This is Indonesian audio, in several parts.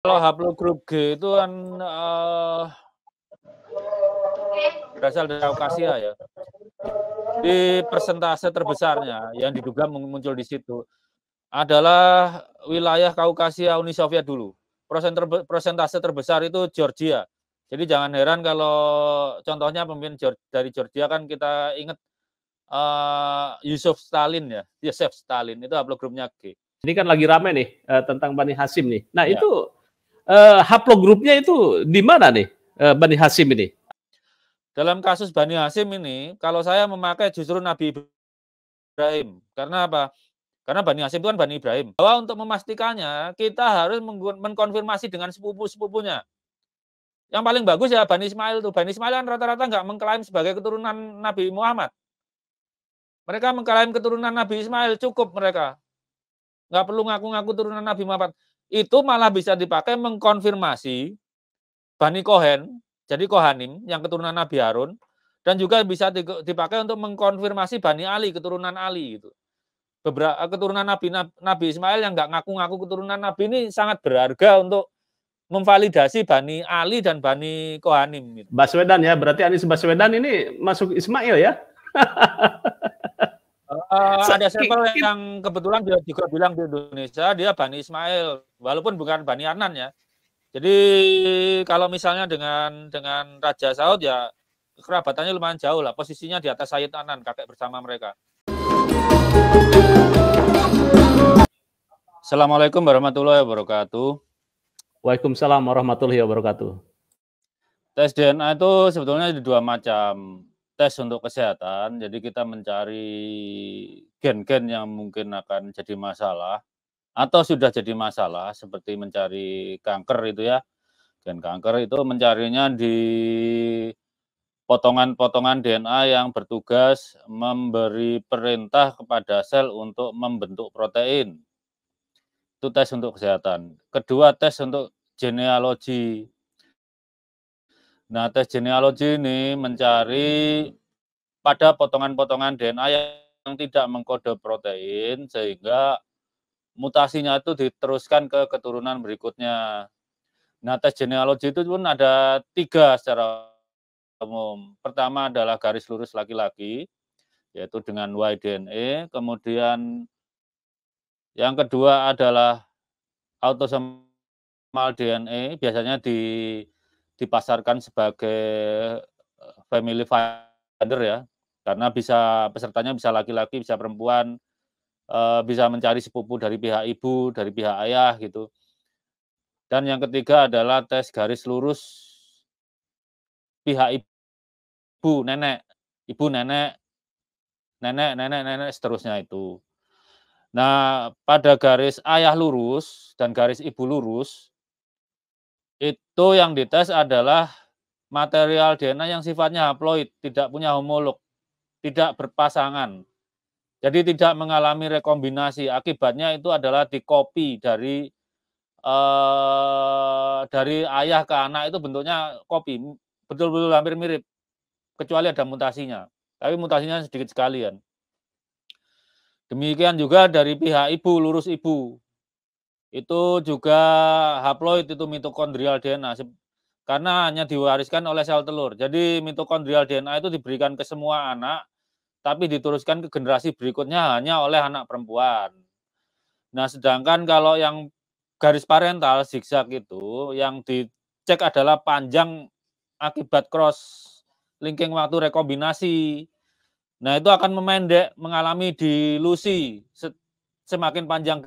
kalau haplogroup G itu kan uh, berasal dari Kaukasia ya. Di persentase terbesarnya yang diduga muncul di situ adalah wilayah Kaukasia Uni Soviet dulu. persentase terbesar itu Georgia. Jadi jangan heran kalau contohnya pemimpin dari Georgia kan kita ingat uh, Yusuf Stalin ya, Yusuf Stalin itu haplogrupnya G. Ini kan lagi rame nih uh, tentang Bani Hasim nih. Nah ya. itu uh, eh, haplogrupnya itu di mana nih uh, Bani Hasim ini? Dalam kasus Bani Hasim ini, kalau saya memakai justru Nabi Ibrahim. Karena apa? Karena Bani Hasim itu kan Bani Ibrahim. Bahwa untuk memastikannya, kita harus mengkonfirmasi dengan sepupu-sepupunya. Yang paling bagus ya Bani Ismail itu. Bani Ismail kan rata-rata nggak mengklaim sebagai keturunan Nabi Muhammad. Mereka mengklaim keturunan Nabi Ismail cukup mereka. Nggak perlu ngaku-ngaku turunan Nabi Muhammad itu malah bisa dipakai mengkonfirmasi Bani Kohen, jadi Kohanim yang keturunan Nabi Harun, dan juga bisa dipakai untuk mengkonfirmasi Bani Ali, keturunan Ali gitu. Beberapa eh, keturunan Nabi Nabi Ismail yang nggak ngaku-ngaku keturunan Nabi ini sangat berharga untuk memvalidasi Bani Ali dan Bani Kohanim. Gitu. Baswedan ya, berarti Anies Baswedan ini masuk Ismail ya? Uh, ada sampel yang kebetulan dia juga bilang di Indonesia dia Bani Ismail, walaupun bukan Bani Anan ya. Jadi kalau misalnya dengan dengan Raja Saud ya kerabatannya lumayan jauh lah, posisinya di atas Sayyid Anan, kakek bersama mereka. Assalamualaikum warahmatullahi wabarakatuh. Waalaikumsalam warahmatullahi wabarakatuh. Tes DNA itu sebetulnya ada dua macam tes untuk kesehatan. Jadi kita mencari gen-gen yang mungkin akan jadi masalah atau sudah jadi masalah seperti mencari kanker itu ya. Gen kanker itu mencarinya di potongan-potongan DNA yang bertugas memberi perintah kepada sel untuk membentuk protein. Itu tes untuk kesehatan. Kedua, tes untuk genealogi. Nah, tes genealogi ini mencari pada potongan-potongan DNA yang tidak mengkode protein sehingga mutasinya itu diteruskan ke keturunan berikutnya. Nah, tes genealogi itu pun ada tiga secara umum. Pertama adalah garis lurus laki-laki, yaitu dengan Y DNA. E. Kemudian yang kedua adalah autosomal DNA, e, biasanya di dipasarkan sebagai eh, family finder ya karena bisa pesertanya bisa laki-laki bisa perempuan eh, bisa mencari sepupu dari pihak ibu dari pihak ayah gitu dan yang ketiga adalah tes garis lurus pihak ibu nenek ibu nenek nenek nenek nenek seterusnya itu nah pada garis ayah lurus dan garis ibu lurus itu yang dites adalah material DNA yang sifatnya haploid, tidak punya homolog, tidak berpasangan. Jadi tidak mengalami rekombinasi. Akibatnya itu adalah dikopi dari eh, dari ayah ke anak itu bentuknya kopi, betul-betul hampir mirip kecuali ada mutasinya. Tapi mutasinya sedikit sekalian. Demikian juga dari pihak ibu, lurus ibu. Itu juga haploid itu mitokondrial DNA karena hanya diwariskan oleh sel telur. Jadi mitokondrial DNA itu diberikan ke semua anak tapi diteruskan ke generasi berikutnya hanya oleh anak perempuan. Nah, sedangkan kalau yang garis parental zigzag itu yang dicek adalah panjang akibat cross linking waktu rekombinasi. Nah, itu akan memendek mengalami dilusi semakin panjang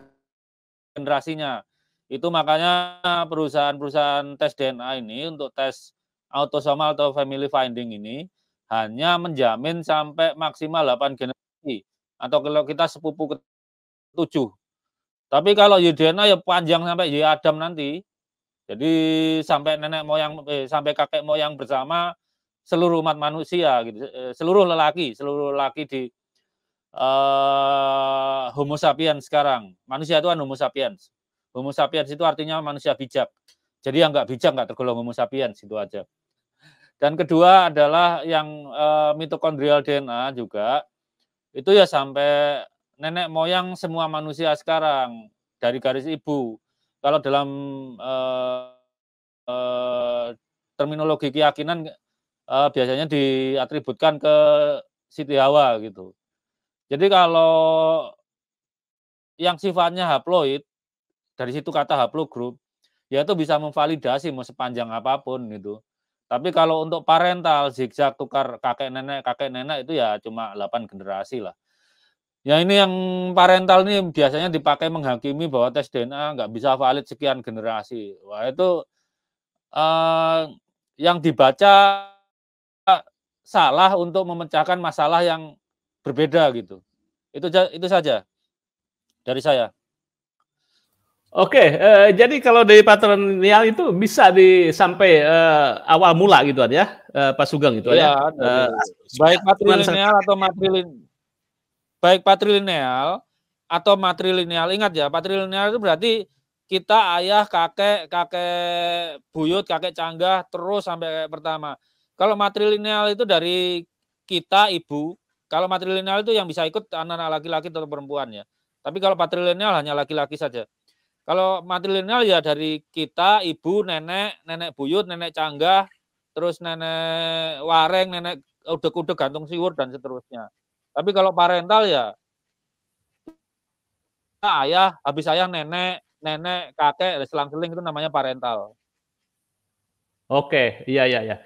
generasinya. Itu makanya perusahaan-perusahaan tes DNA ini untuk tes autosomal atau family finding ini hanya menjamin sampai maksimal 8 generasi atau kalau kita sepupu ke 7. Tapi kalau Y ya DNA ya panjang sampai Y ya Adam nanti. Jadi sampai nenek moyang eh, sampai kakek moyang bersama seluruh umat manusia gitu. Eh, seluruh lelaki, seluruh lelaki di uh, Homo sapiens sekarang. Manusia itu kan Homo sapiens. Homo sapiens itu artinya manusia bijak. Jadi yang nggak bijak nggak tergolong Homo sapiens itu aja. Dan kedua adalah yang uh, mitokondrial DNA juga itu ya sampai nenek moyang semua manusia sekarang dari garis ibu. Kalau dalam uh, uh, terminologi keyakinan uh, biasanya diatributkan ke Siti Hawa gitu. Jadi kalau yang sifatnya haploid dari situ kata haplogroup ya itu bisa memvalidasi mau sepanjang apapun gitu. Tapi kalau untuk parental zigzag tukar kakek nenek kakek nenek itu ya cuma 8 generasi lah. Ya ini yang parental ini biasanya dipakai menghakimi bahwa tes DNA nggak bisa valid sekian generasi. Wah itu uh, yang dibaca salah untuk memecahkan masalah yang berbeda gitu. Itu itu saja dari saya. Oke, eh, jadi kalau dari patronial itu bisa di sampai eh, awal mula gitu ada ya, eh, Pak Sugeng gitu ya. ya. Eh, baik patrilineal atau matrilin baik patrilineal atau matrilineal. Ingat ya, patrilineal itu berarti kita ayah, kakek, kakek buyut, kakek canggah terus sampai pertama. Kalau matrilineal itu dari kita ibu, kalau matrilineal itu yang bisa ikut anak-anak laki-laki atau perempuan ya. Tapi kalau patrilineal hanya laki-laki saja. Kalau matrilineal ya dari kita, ibu, nenek, nenek buyut, nenek canggah, terus nenek wareng, nenek udeg-udeg gantung siwur dan seterusnya. Tapi kalau parental ya ayah, habis ayah nenek, nenek, kakek, selang-seling itu namanya parental. Oke, iya iya iya.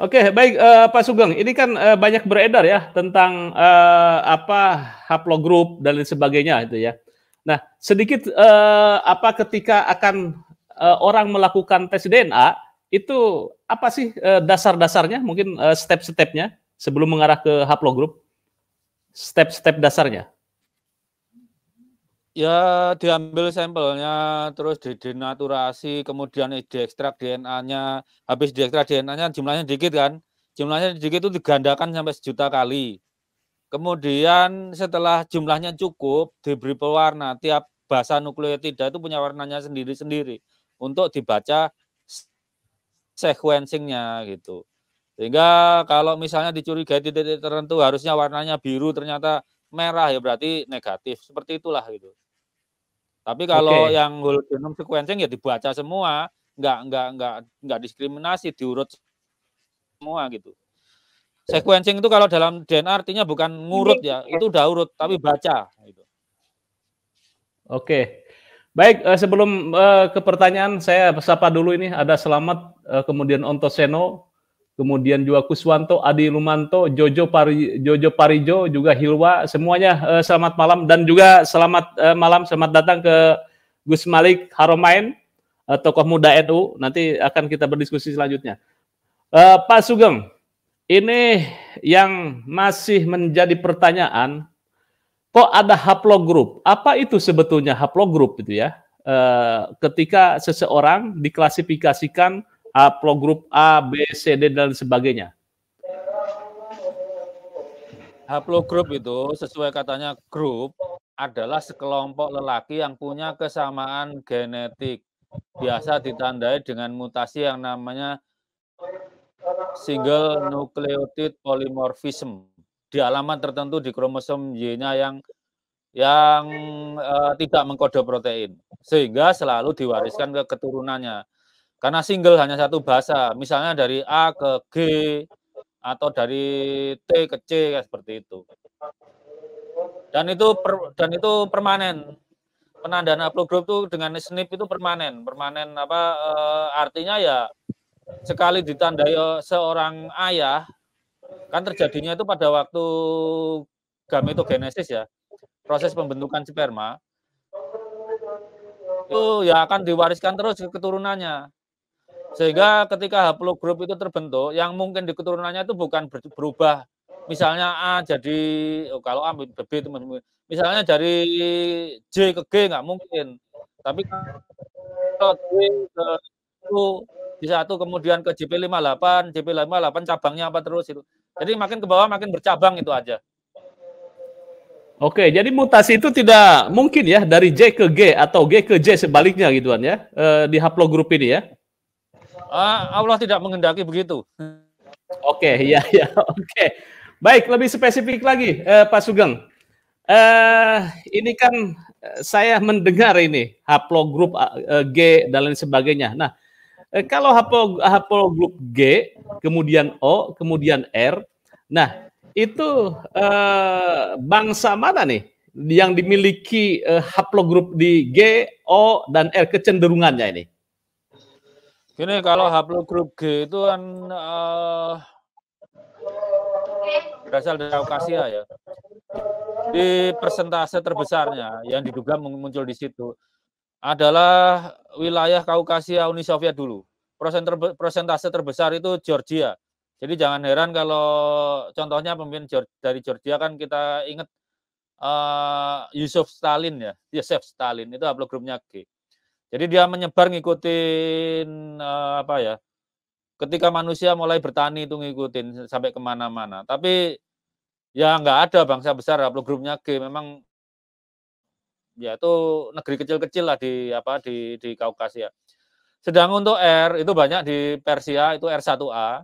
Oke, baik uh, Pak Sugeng, ini kan uh, banyak beredar ya tentang uh, apa haplogroup dan lain sebagainya itu ya. Nah, sedikit uh, apa ketika akan uh, orang melakukan tes DNA itu apa sih uh, dasar-dasarnya? Mungkin uh, step-stepnya sebelum mengarah ke haplogroup Step-step dasarnya. Ya, diambil sampelnya, terus didenaturasi, kemudian diekstrak DNA-nya. Habis diekstrak DNA-nya jumlahnya dikit kan? Jumlahnya dikit itu digandakan sampai sejuta kali. Kemudian setelah jumlahnya cukup, diberi pewarna. Tiap bahasa nukleotida itu punya warnanya sendiri-sendiri untuk dibaca sequencingnya gitu. Sehingga kalau misalnya dicurigai titik tertentu harusnya warnanya biru ternyata merah ya berarti negatif. Seperti itulah gitu. Tapi kalau okay. yang whole genome sequencing ya dibaca semua, nggak nggak nggak nggak diskriminasi, diurut semua gitu. Sequencing itu kalau dalam DNA artinya bukan ngurut ya, itu udah urut tapi baca. Gitu. Oke, okay. baik eh, sebelum eh, ke pertanyaan saya sapa dulu ini ada Selamat eh, kemudian Seno kemudian juga Kuswanto, Adi Lumanto, Jojo Pari, Jojo Parijo, juga Hilwa, semuanya uh, selamat malam dan juga selamat uh, malam, selamat datang ke Gus Malik Haromain, uh, tokoh muda NU. Nanti akan kita berdiskusi selanjutnya. Uh, Pak Sugeng, ini yang masih menjadi pertanyaan, kok ada haplogroup? Apa itu sebetulnya haplogroup itu ya? Uh, ketika seseorang diklasifikasikan Aplo grup A, B, C, D dan sebagainya? grup itu sesuai katanya grup adalah sekelompok lelaki yang punya kesamaan genetik. Biasa ditandai dengan mutasi yang namanya single nucleotide polymorphism. Di alamat tertentu di kromosom Y-nya yang yang e, tidak mengkode protein sehingga selalu diwariskan ke keturunannya. Karena single hanya satu bahasa, misalnya dari A ke G atau dari T ke C ya, seperti itu. Dan itu per, dan itu permanen. Penandaan upload group itu dengan snip itu permanen, permanen apa e, artinya ya sekali ditandai eh, seorang ayah kan terjadinya itu pada waktu gametogenesis ya proses pembentukan sperma itu ya akan diwariskan terus ke keturunannya sehingga ketika haplogrup grup itu terbentuk, yang mungkin di keturunannya itu bukan berubah. Misalnya A jadi, oh kalau A B itu misalnya dari J ke G nggak mungkin. Tapi kalau J ke itu di satu kemudian ke JP58, JP58 cabangnya apa terus itu. Jadi makin ke bawah makin bercabang itu aja. Oke, jadi mutasi itu tidak mungkin ya dari J ke G atau G ke J sebaliknya gituan ya eh, di haplogrup ini ya uh, Allah tidak menghendaki begitu. Oke, okay, ya, ya, oke. Okay. Baik, lebih spesifik lagi, uh, Pak Sugeng. Uh, ini kan eh, saya mendengar ini haplogroup uh, G dan lain sebagainya. Nah, uh, kalau haplogroup G, kemudian O, kemudian R, nah itu uh, bangsa mana nih yang dimiliki uh, haplogroup di G, O, dan R kecenderungannya ini? Ini kalau haplogroup G itu kan uh, berasal dari Kaukasia ya. Di persentase terbesarnya yang diduga muncul di situ adalah wilayah Kaukasia Uni Soviet dulu. persentase terbesar itu Georgia. Jadi jangan heran kalau contohnya pemimpin dari Georgia kan kita ingat uh, Yusuf Stalin ya, Yosef Stalin itu haplogrupnya G. Jadi dia menyebar ngikutin uh, apa ya? Ketika manusia mulai bertani itu ngikutin sampai kemana-mana. Tapi ya nggak ada bangsa besar upload grupnya G memang ya itu negeri kecil-kecil lah di apa di di Kaukasia. Sedang untuk R itu banyak di Persia itu R1A.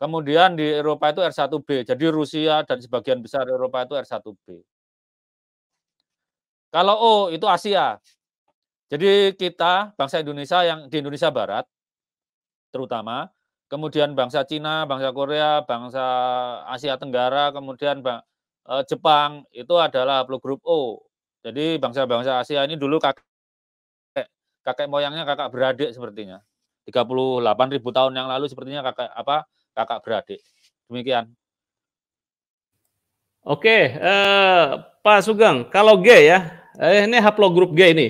Kemudian di Eropa itu R1B. Jadi Rusia dan sebagian besar Eropa itu R1B. Kalau O itu Asia. Jadi kita bangsa Indonesia yang di Indonesia Barat terutama, kemudian bangsa Cina, bangsa Korea, bangsa Asia Tenggara, kemudian bang, e, eh, Jepang itu adalah grup O. Jadi bangsa-bangsa Asia ini dulu kakek kakek moyangnya kakak beradik sepertinya. 38.000 tahun yang lalu sepertinya kakak apa kakak beradik. Demikian. Oke, eh, Pak Sugeng, kalau G ya, eh, ini haplogrup G ini.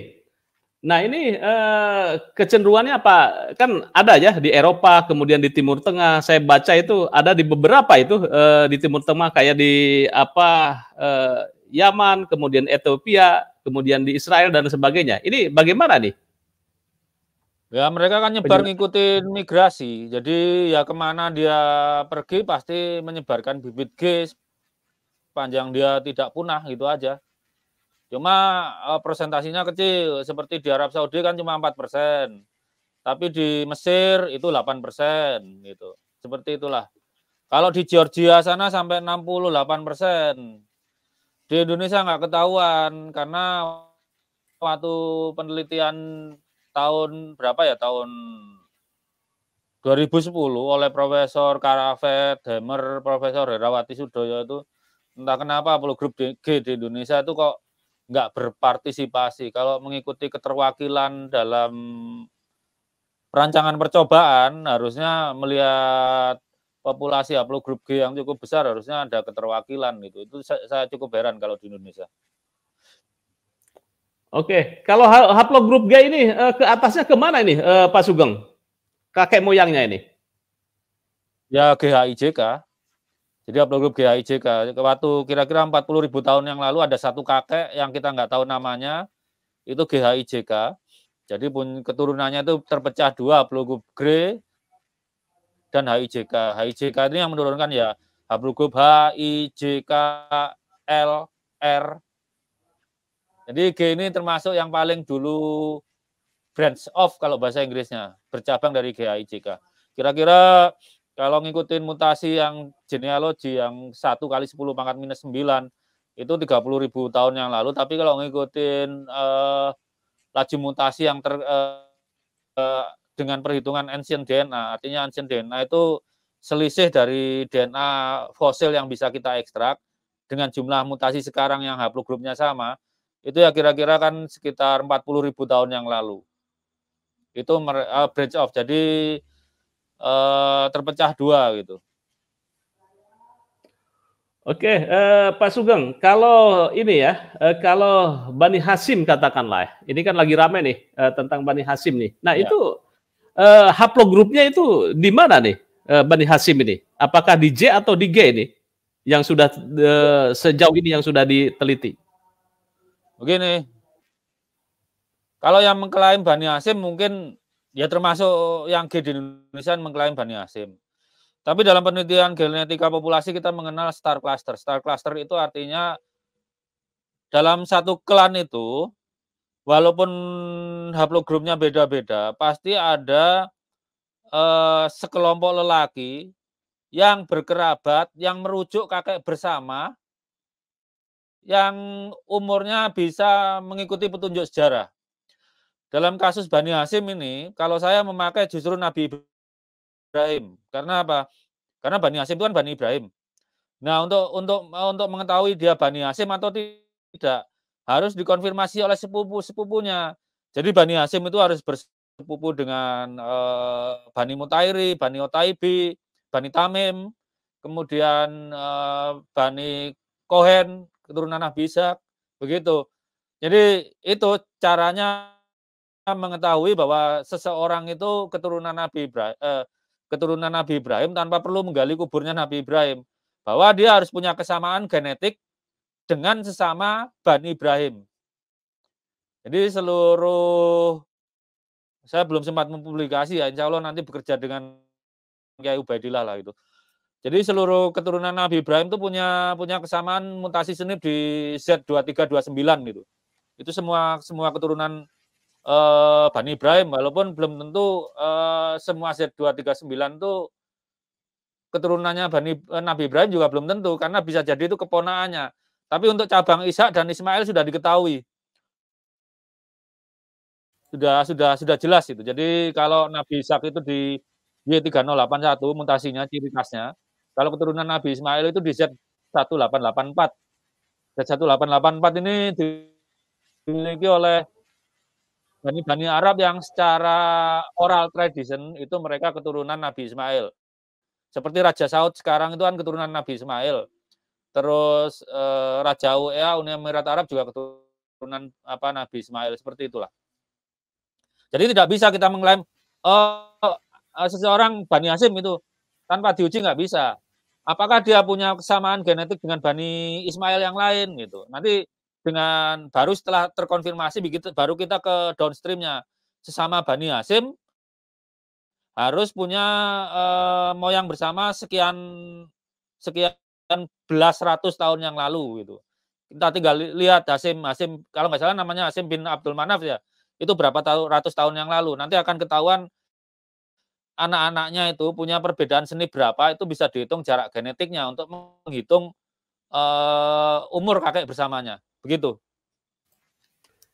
Nah ini eh, kecenderungannya apa? Kan ada ya di Eropa, kemudian di Timur Tengah. Saya baca itu ada di beberapa itu eh, di Timur Tengah kayak di apa eh, Yaman, kemudian Ethiopia, kemudian di Israel dan sebagainya. Ini bagaimana nih? Ya mereka kan nyebar ngikutin migrasi. Jadi ya kemana dia pergi pasti menyebarkan bibit gas Panjang dia tidak punah gitu aja. Cuma uh, presentasinya kecil, seperti di Arab Saudi kan cuma 4 persen, tapi di Mesir itu 8 persen, gitu. Seperti itulah. Kalau di Georgia sana sampai 68 persen, di Indonesia nggak ketahuan karena waktu penelitian tahun berapa ya tahun 2010 oleh Profesor Karavet, Demer, Profesor Herawati Sudoyo itu entah kenapa perlu grup G di Indonesia itu kok nggak berpartisipasi. Kalau mengikuti keterwakilan dalam perancangan percobaan, harusnya melihat populasi haplo grup G yang cukup besar, harusnya ada keterwakilan gitu. Itu saya cukup heran kalau di Indonesia. Oke, kalau grup G ini eh, ke atasnya kemana ini eh, Pak Sugeng? Kakek moyangnya ini? Ya GHIJK. Jadi upload grup GHIJK waktu kira-kira 40 ribu tahun yang lalu ada satu kakek yang kita nggak tahu namanya itu GHIJK. Jadi pun keturunannya itu terpecah dua grup Gre dan HIJK. HIJK ini yang menurunkan ya haplogrup H, I, J, L, R. Jadi G ini termasuk yang paling dulu branch off kalau bahasa Inggrisnya, bercabang dari GHIJK. Kira-kira kalau ngikutin mutasi yang genealogi yang satu kali 10 pangkat minus 9 itu 30 ribu tahun yang lalu, tapi kalau ngikutin eh, laju mutasi yang ter, eh, eh dengan perhitungan ancient DNA, artinya ancient DNA itu selisih dari DNA fosil yang bisa kita ekstrak dengan jumlah mutasi sekarang yang haplogrupnya sama, itu ya kira-kira kan sekitar 40 ribu tahun yang lalu. Itu uh, eh, bridge off. Jadi Eh, terpecah dua gitu. Oke, eh, Pak Sugeng, kalau ini ya, eh, kalau Bani Hasim katakanlah, ya, ini kan lagi rame nih eh, tentang Bani Hasim nih. Nah ya. itu eh, haplogrupnya itu di mana nih eh, Bani Hasim ini? Apakah di J atau di G ini? Yang sudah eh, sejauh ini yang sudah diteliti? Begini, kalau yang mengklaim Bani Hasim mungkin Ya termasuk yang G di Indonesia mengklaim Bani Hasim. Tapi dalam penelitian genetika populasi kita mengenal star cluster. Star cluster itu artinya dalam satu klan itu walaupun haplogrupnya beda-beda, pasti ada eh, sekelompok lelaki yang berkerabat, yang merujuk kakek bersama, yang umurnya bisa mengikuti petunjuk sejarah dalam kasus Bani Hasim ini, kalau saya memakai justru Nabi Ibrahim. Karena apa? Karena Bani Hasim itu kan Bani Ibrahim. Nah, untuk untuk eh, untuk mengetahui dia Bani Hasim atau tidak harus dikonfirmasi oleh sepupu-sepupunya. Jadi Bani Hasim itu harus bersepupu dengan e, Bani Mutairi, Bani Otaibi, Bani Tamim, kemudian e, Bani Kohen, keturunan Nabi Ishak, begitu. Jadi itu caranya mengetahui bahwa seseorang itu keturunan Nabi Ibrahim, eh, keturunan Nabi Ibrahim tanpa perlu menggali kuburnya Nabi Ibrahim. Bahwa dia harus punya kesamaan genetik dengan sesama Bani Ibrahim. Jadi seluruh saya belum sempat mempublikasi ya, insya Allah nanti bekerja dengan Kiai Ubaidillah lah itu Jadi seluruh keturunan Nabi Ibrahim itu punya punya kesamaan mutasi senib di Z2329 gitu. Itu semua semua keturunan uh, Bani Ibrahim walaupun belum tentu uh, semua Z239 itu keturunannya Bani eh, Nabi Ibrahim juga belum tentu karena bisa jadi itu keponaannya. Tapi untuk cabang Ishak dan Ismail sudah diketahui. Sudah sudah sudah jelas itu. Jadi kalau Nabi Ishak itu di Y3081 mutasinya ciri khasnya. Kalau keturunan Nabi Ismail itu di Z1884. Z1884 ini dimiliki oleh Bani-bani Arab yang secara oral tradition itu mereka keturunan Nabi Ismail. Seperti Raja Saud sekarang itu kan keturunan Nabi Ismail. Terus eh, Raja UEA Uni Emirat Arab juga keturunan apa Nabi Ismail seperti itulah. Jadi tidak bisa kita mengklaim oh, eh, seseorang Bani Hasim itu tanpa diuji nggak bisa. Apakah dia punya kesamaan genetik dengan Bani Ismail yang lain gitu. Nanti dengan baru setelah terkonfirmasi begitu baru kita ke downstreamnya sesama Bani Hasim harus punya e, moyang bersama sekian sekian belas ratus tahun yang lalu gitu. Kita tinggal lihat Hasim Hasim kalau nggak salah namanya Hasim bin Abdul Manaf ya. Itu berapa tahun ratus tahun yang lalu. Nanti akan ketahuan anak-anaknya itu punya perbedaan seni berapa itu bisa dihitung jarak genetiknya untuk menghitung uh, umur kakek bersamanya. Begitu.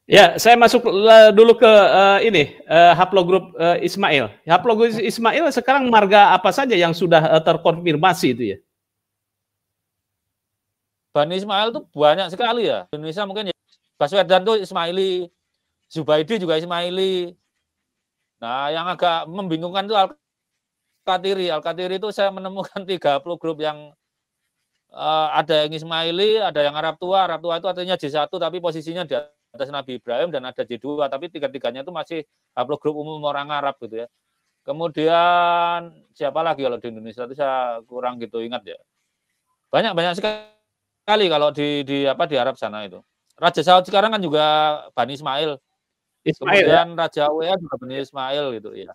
Ya, saya masuk eh, dulu ke uh, ini uh, eh, haplogrup uh, Ismail. Haplogrup Ismail sekarang marga apa saja yang sudah uh, terkonfirmasi itu ya? Bani Ismail tuh banyak sekali ya. Indonesia mungkin ya. Baswedan itu Ismaili, Zubaidi juga Ismaili. Nah, yang agak membingungkan itu Al-Katiri. Al-Katiri itu saya menemukan 30 grup yang uh, ada yang Ismaili, ada yang Arab tua. Arab tua itu artinya J1 tapi posisinya di atas Nabi Ibrahim dan ada J2 tapi tiga-tiganya itu masih grup umum orang Arab gitu ya. Kemudian siapa lagi kalau di Indonesia itu saya kurang gitu ingat ya. Banyak banyak sekali kalau di di apa di Arab sana itu. Raja Saud sekarang kan juga Bani Ismail. Ismail ya? Kemudian ya? Raja Uya juga Bani Ismail gitu ya.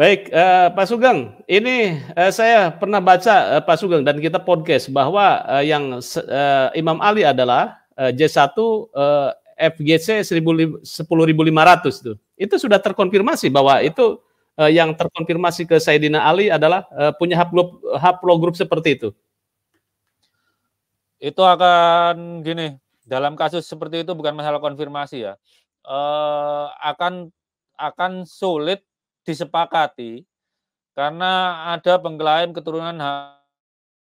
Baik, uh, Pak Sugeng, ini uh, saya pernah baca uh, Pak Sugeng dan kita podcast bahwa uh, yang uh, Imam Ali adalah uh, J1 uh, FGC 10.500 itu. Itu sudah terkonfirmasi bahwa itu uh, yang terkonfirmasi ke Saidina Ali adalah uh, punya haplo haplogrup seperti itu. Itu akan gini, dalam kasus seperti itu bukan masalah konfirmasi ya. Uh, akan akan sulit disepakati karena ada pengklaim keturunan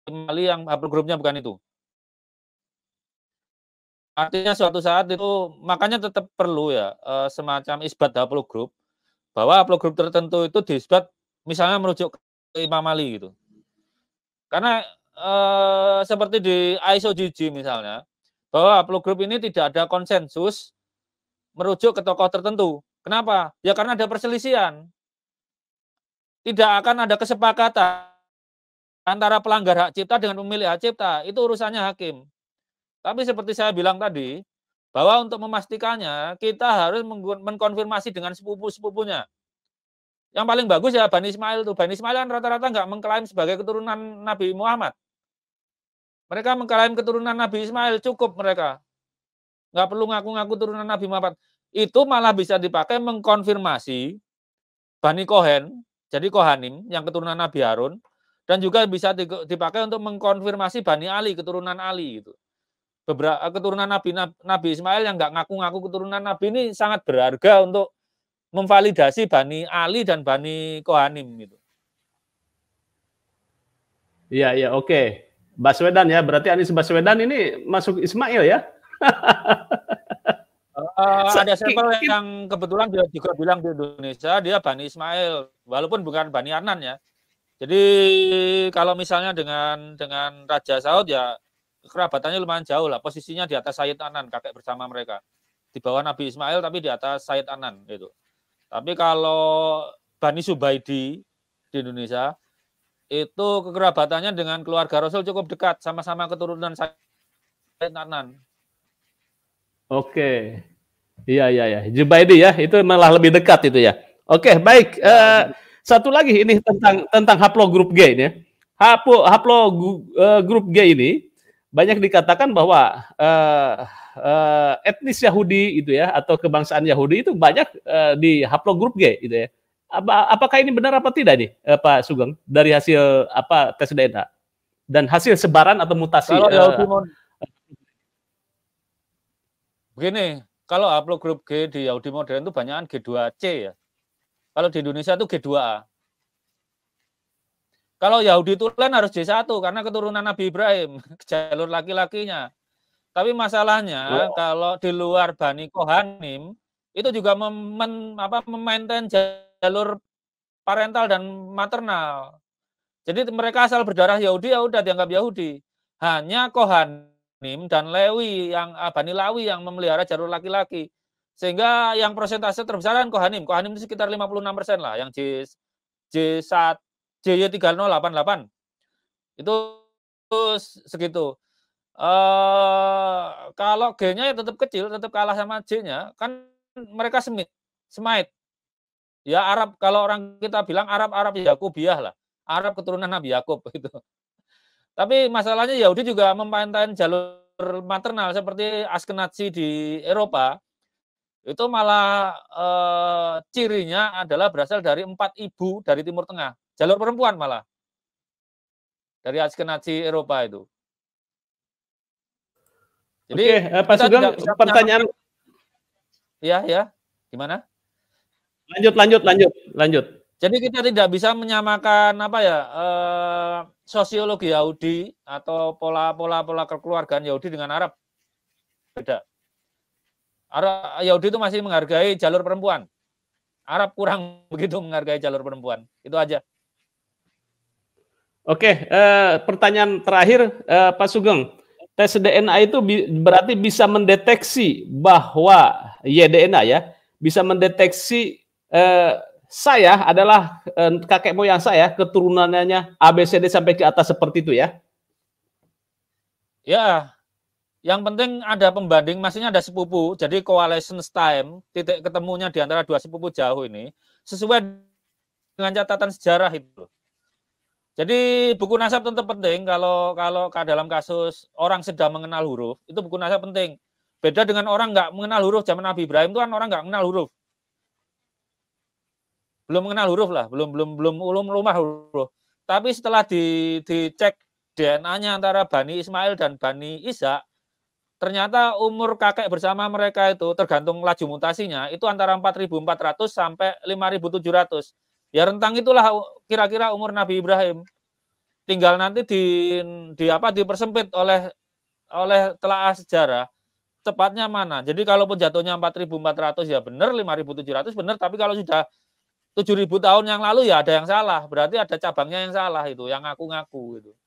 Mali yang Habib eh, grupnya bukan itu. Artinya suatu saat itu makanya tetap perlu ya eh, semacam isbat Habib grup bahwa Habib grup tertentu itu disebut misalnya merujuk ke Imam Ali gitu. Karena eh, seperti di ISO GG misalnya bahwa Habib grup ini tidak ada konsensus merujuk ke tokoh tertentu. Kenapa? Ya karena ada perselisihan tidak akan ada kesepakatan antara pelanggar hak cipta dengan pemilik hak cipta. Itu urusannya hakim. Tapi seperti saya bilang tadi, bahwa untuk memastikannya kita harus mengkonfirmasi dengan sepupu-sepupunya. Yang paling bagus ya Bani Ismail itu. Bani Ismail kan rata-rata nggak mengklaim sebagai keturunan Nabi Muhammad. Mereka mengklaim keturunan Nabi Ismail cukup mereka. Nggak perlu ngaku-ngaku turunan Nabi Muhammad. Itu malah bisa dipakai mengkonfirmasi Bani Kohen jadi Kohanim yang keturunan Nabi Harun dan juga bisa dipakai untuk mengkonfirmasi Bani Ali keturunan Ali itu. Beberapa eh, keturunan Nabi Nabi Ismail yang nggak ngaku-ngaku keturunan Nabi ini sangat berharga untuk memvalidasi Bani Ali dan Bani Kohanim gitu. Iya, iya, oke. Okay. Baswedan ya, berarti Anies Baswedan ini masuk Ismail ya? Uh, eh, so, ada sampel yang kebetulan dia juga bilang di Indonesia dia Bani Ismail, walaupun bukan Bani Anan ya. Jadi kalau misalnya dengan dengan Raja Saud ya kerabatannya lumayan jauh lah, posisinya di atas Sayyid Anan kakek bersama mereka. Di bawah Nabi Ismail tapi di atas Sayyid Anan gitu. Tapi kalau Bani Subaidi di Indonesia itu kekerabatannya dengan keluarga Rasul cukup dekat, sama-sama keturunan Sayyid Anan. Oke. Iya iya iya. Jubaidi ya, itu malah lebih dekat itu ya. Oke, baik. Uh, satu lagi ini tentang tentang haplogroup G ini ya. Haplo, haplo uh, eh, grup G ini banyak dikatakan bahwa uh, uh, etnis Yahudi itu ya atau kebangsaan Yahudi itu banyak uh, di haplogroup G itu ya. Apa, apakah ini benar apa tidak nih uh, Pak Sugeng dari hasil apa tes DNA dan hasil sebaran atau mutasi? Kalau uh, Begini, kalau upload grup G di Yahudi modern itu banyakan G2C ya. Kalau di Indonesia itu G2A. Kalau Yahudi Tulen harus J1 karena keturunan Nabi Ibrahim, jalur laki-lakinya. Tapi masalahnya oh. kalau di luar Bani Kohanim itu juga memen, apa, memaintain jalur parental dan maternal. Jadi mereka asal berdarah Yahudi ya udah dianggap Yahudi. Hanya Kohan Nim dan Lewi yang ah, Bani Lawi yang memelihara jalur laki-laki. Sehingga yang persentase terbesar kan Kohanim. Kohanim itu sekitar 56 persen lah yang J, J1, JY3088. Itu, itu segitu. Uh, kalau G-nya ya tetap kecil, tetap kalah sama J-nya, kan mereka semit, semait. Ya Arab, kalau orang kita bilang Arab-Arab Yakubiyah lah. Arab keturunan Nabi Yakub itu. Tapi masalahnya Yahudi juga memanfaatkan jalur maternal seperti Askenazi di Eropa. Itu malah e, cirinya adalah berasal dari empat ibu dari Timur Tengah, jalur perempuan malah dari Askenazi Eropa itu. Jadi Oke, eh, Pak Sugeng, pertanyaan Ya, ya. Gimana? Lanjut, lanjut, lanjut, lanjut. Jadi kita tidak bisa menyamakan apa ya? Eh, sosiologi Yahudi atau pola-pola pola kekeluargaan Yahudi dengan Arab beda. Arab Yahudi itu masih menghargai jalur perempuan. Arab kurang begitu menghargai jalur perempuan. Itu aja. Oke, eh, pertanyaan terakhir eh, Pak Sugeng. Tes DNA itu bi berarti bisa mendeteksi bahwa YDNA ya, bisa mendeteksi eh, saya adalah eh, kakek moyang saya keturunannya ABCD sampai ke atas seperti itu ya. Ya, yang penting ada pembanding, maksudnya ada sepupu. Jadi coalition time, titik ketemunya di antara dua sepupu jauh ini sesuai dengan catatan sejarah itu. Jadi buku nasab tentu penting kalau kalau dalam kasus orang sedang mengenal huruf, itu buku nasab penting. Beda dengan orang nggak mengenal huruf zaman Nabi Ibrahim itu kan orang nggak mengenal huruf belum mengenal huruf lah, belum belum belum ulum rumah huruf. Tapi setelah di, dicek DNA-nya antara Bani Ismail dan Bani Isa, ternyata umur kakek bersama mereka itu tergantung laju mutasinya itu antara 4.400 sampai 5.700. Ya rentang itulah kira-kira umur Nabi Ibrahim. Tinggal nanti di di apa dipersempit oleh oleh telaah sejarah tepatnya mana. Jadi kalaupun jatuhnya 4.400 ya benar, 5.700 benar, tapi kalau sudah 7000 tahun yang lalu ya ada yang salah, berarti ada cabangnya yang salah itu, yang ngaku-ngaku gitu.